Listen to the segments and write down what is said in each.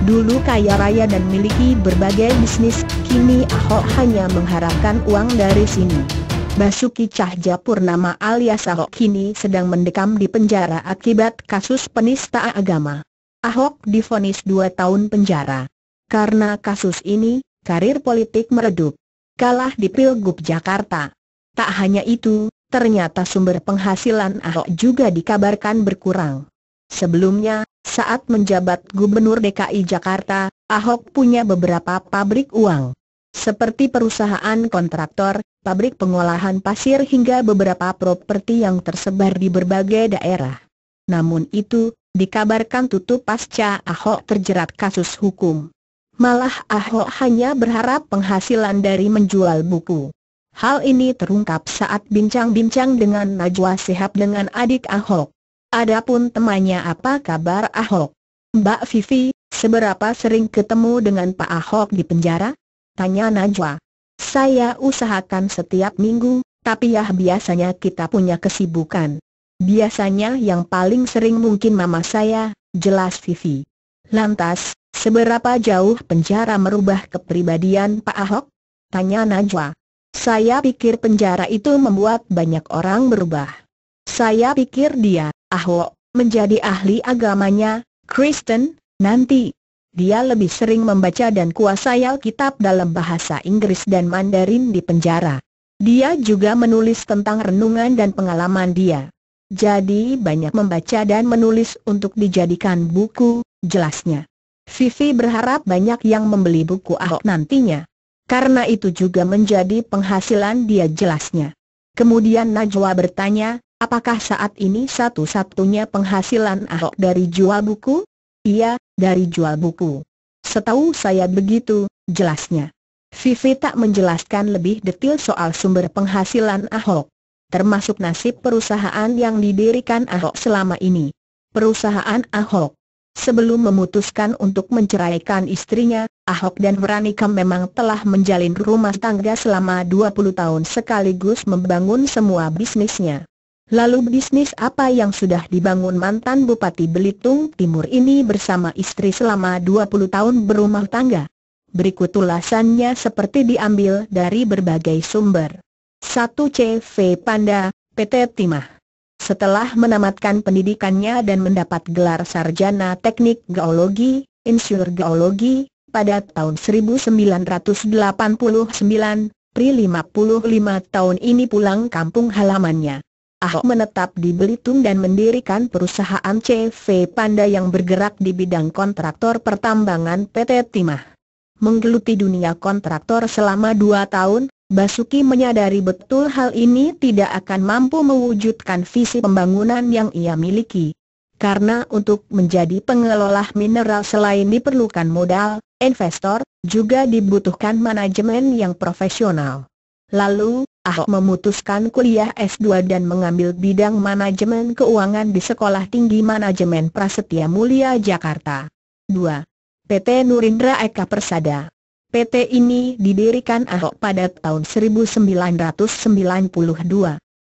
Dulu kaya raya dan miliki berbagai bisnis, kini Ahok hanya mengharapkan uang dari sini. Basuki Cahja Purnama alias Ahok kini sedang mendekam di penjara akibat kasus penista agama. Ahok difonis 2 tahun penjara. Karena kasus ini, karir politik meredup. Kalah di Pilgub Jakarta. Tak hanya itu, ternyata sumber penghasilan Ahok juga dikabarkan berkurang. Sebelumnya, saat menjabat Gubernur DKI Jakarta, Ahok punya beberapa pabrik uang. Seperti perusahaan kontraktor, pabrik pengolahan pasir hingga beberapa properti yang tersebar di berbagai daerah. Namun itu, dikabarkan tutup pasca Ahok terjerat kasus hukum. Malah Ahok hanya berharap penghasilan dari menjual buku. Hal ini terungkap saat bincang-bincang dengan Najwa Sihab dengan adik Ahok. Adapun temannya apa kabar Ahok? Mbak Vivi, seberapa sering ketemu dengan Pak Ahok di penjara? Tanya Najwa. Saya usahakan setiap minggu, tapi ya biasanya kita punya kesibukan. Biasanya yang paling sering mungkin mama saya, jelas Vivi. Lantas, seberapa jauh penjara merubah kepribadian Pak Ahok? Tanya Najwa. Saya pikir penjara itu membuat banyak orang berubah. Saya pikir dia Ahok, menjadi ahli agamanya, Kristen, nanti. Dia lebih sering membaca dan kuasai Alkitab dalam bahasa Inggris dan Mandarin di penjara. Dia juga menulis tentang renungan dan pengalaman dia. Jadi banyak membaca dan menulis untuk dijadikan buku, jelasnya. Vivi berharap banyak yang membeli buku Ahok nantinya. Karena itu juga menjadi penghasilan dia jelasnya. Kemudian Najwa bertanya, Apakah saat ini satu-satunya penghasilan Ahok dari jual buku? Iya, dari jual buku. Setahu saya begitu, jelasnya. Vivi tak menjelaskan lebih detail soal sumber penghasilan Ahok, termasuk nasib perusahaan yang didirikan Ahok selama ini. Perusahaan Ahok. Sebelum memutuskan untuk menceraikan istrinya, Ahok dan Veronica memang telah menjalin rumah tangga selama 20 tahun sekaligus membangun semua bisnisnya. Lalu bisnis apa yang sudah dibangun mantan Bupati Belitung Timur ini bersama istri selama 20 tahun berumah tangga? Berikut ulasannya seperti diambil dari berbagai sumber. 1 CV Panda, PT Timah. Setelah menamatkan pendidikannya dan mendapat gelar sarjana teknik geologi, Insur geologi, pada tahun 1989, Pri 55 tahun ini pulang kampung halamannya. Ah menetap di Belitung dan mendirikan perusahaan CV Panda yang bergerak di bidang kontraktor pertambangan PT Timah. Menggeluti dunia kontraktor selama dua tahun, Basuki menyadari betul hal ini tidak akan mampu mewujudkan visi pembangunan yang ia miliki. Karena untuk menjadi pengelola mineral selain diperlukan modal, investor, juga dibutuhkan manajemen yang profesional. Lalu, Ah memutuskan kuliah S2 dan mengambil bidang manajemen keuangan di Sekolah Tinggi Manajemen Prasetya Mulia Jakarta. 2. PT Nurindra Eka Persada. PT ini didirikan Ahok pada tahun 1992.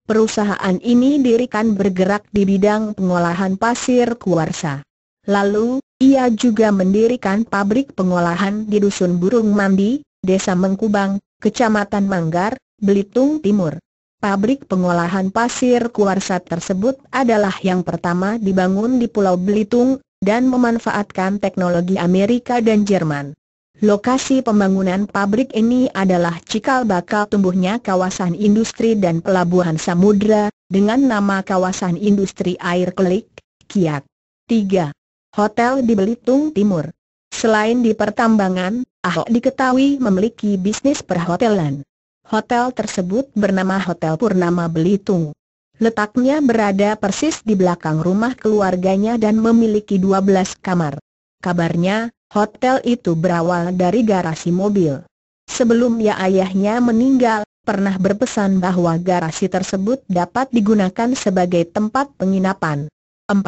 Perusahaan ini dirikan bergerak di bidang pengolahan pasir kuarsa. Lalu, ia juga mendirikan pabrik pengolahan di Dusun Burung Mandi, Desa Mengkubang, Kecamatan Manggar, Belitung Timur. Pabrik pengolahan pasir kuarsa tersebut adalah yang pertama dibangun di Pulau Belitung, dan memanfaatkan teknologi Amerika dan Jerman. Lokasi pembangunan pabrik ini adalah cikal bakal tumbuhnya kawasan industri dan pelabuhan samudra, dengan nama kawasan industri air kelik, Kiak. 3. Hotel di Belitung Timur Selain di pertambangan, Ahok diketahui memiliki bisnis perhotelan. Hotel tersebut bernama Hotel Purnama Belitung. Letaknya berada persis di belakang rumah keluarganya dan memiliki 12 kamar. Kabarnya, hotel itu berawal dari garasi mobil. Sebelum ya ayahnya meninggal, pernah berpesan bahwa garasi tersebut dapat digunakan sebagai tempat penginapan. 4.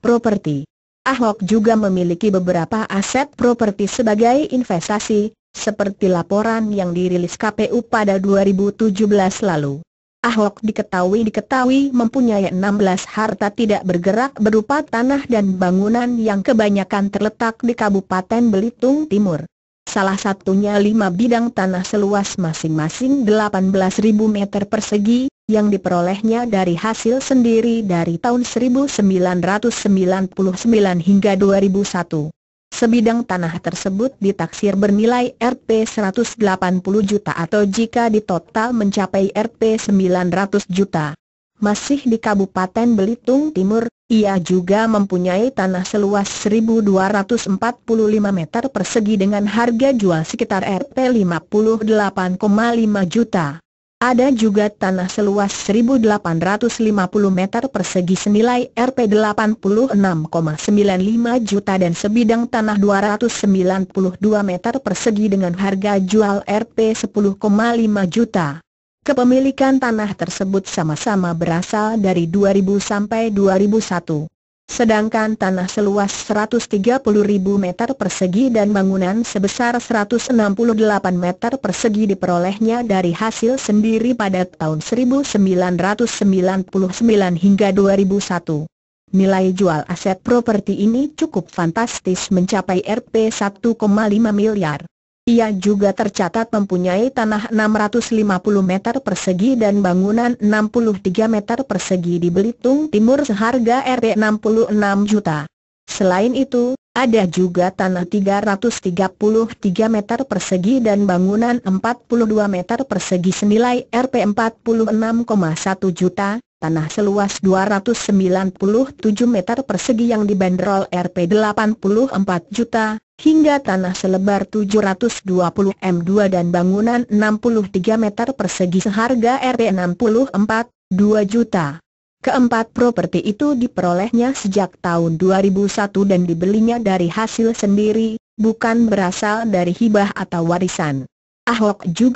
Properti Ahok juga memiliki beberapa aset properti sebagai investasi, seperti laporan yang dirilis KPU pada 2017 lalu. Ahok diketahui-diketahui mempunyai 16 harta tidak bergerak berupa tanah dan bangunan yang kebanyakan terletak di Kabupaten Belitung Timur. Salah satunya lima bidang tanah seluas masing-masing 18.000 meter persegi, yang diperolehnya dari hasil sendiri dari tahun 1999 hingga 2001. Sebidang tanah tersebut ditaksir bernilai Rp 180 juta atau jika ditotal mencapai Rp 900 juta. Masih di Kabupaten Belitung Timur, ia juga mempunyai tanah seluas 1245 meter persegi dengan harga jual sekitar Rp 58,5 juta. Ada juga tanah seluas 1.850 meter persegi senilai Rp 86,95 juta dan sebidang tanah 292 meter persegi dengan harga jual Rp 10,5 juta. Kepemilikan tanah tersebut sama-sama berasal dari 2000 sampai 2001. Sedangkan tanah seluas 130 ribu meter persegi dan bangunan sebesar 168 meter persegi diperolehnya dari hasil sendiri pada tahun 1999 hingga 2001. Nilai jual aset properti ini cukup fantastis mencapai Rp 1,5 miliar. Ia juga tercatat mempunyai tanah 650 meter persegi dan bangunan 63 meter persegi di Belitung Timur seharga Rp 66 juta. Selain itu, ada juga tanah 333 meter persegi dan bangunan 42 meter persegi senilai Rp 46,1 juta, tanah seluas 297 meter persegi yang dibanderol Rp 84 juta, hingga tanah selebar 720 M2 dan bangunan 63 meter persegi seharga Rp 64, 2 juta. Keempat properti itu diperolehnya sejak tahun 2001 dan dibelinya dari hasil sendiri, bukan berasal dari hibah atau warisan. Ahok juga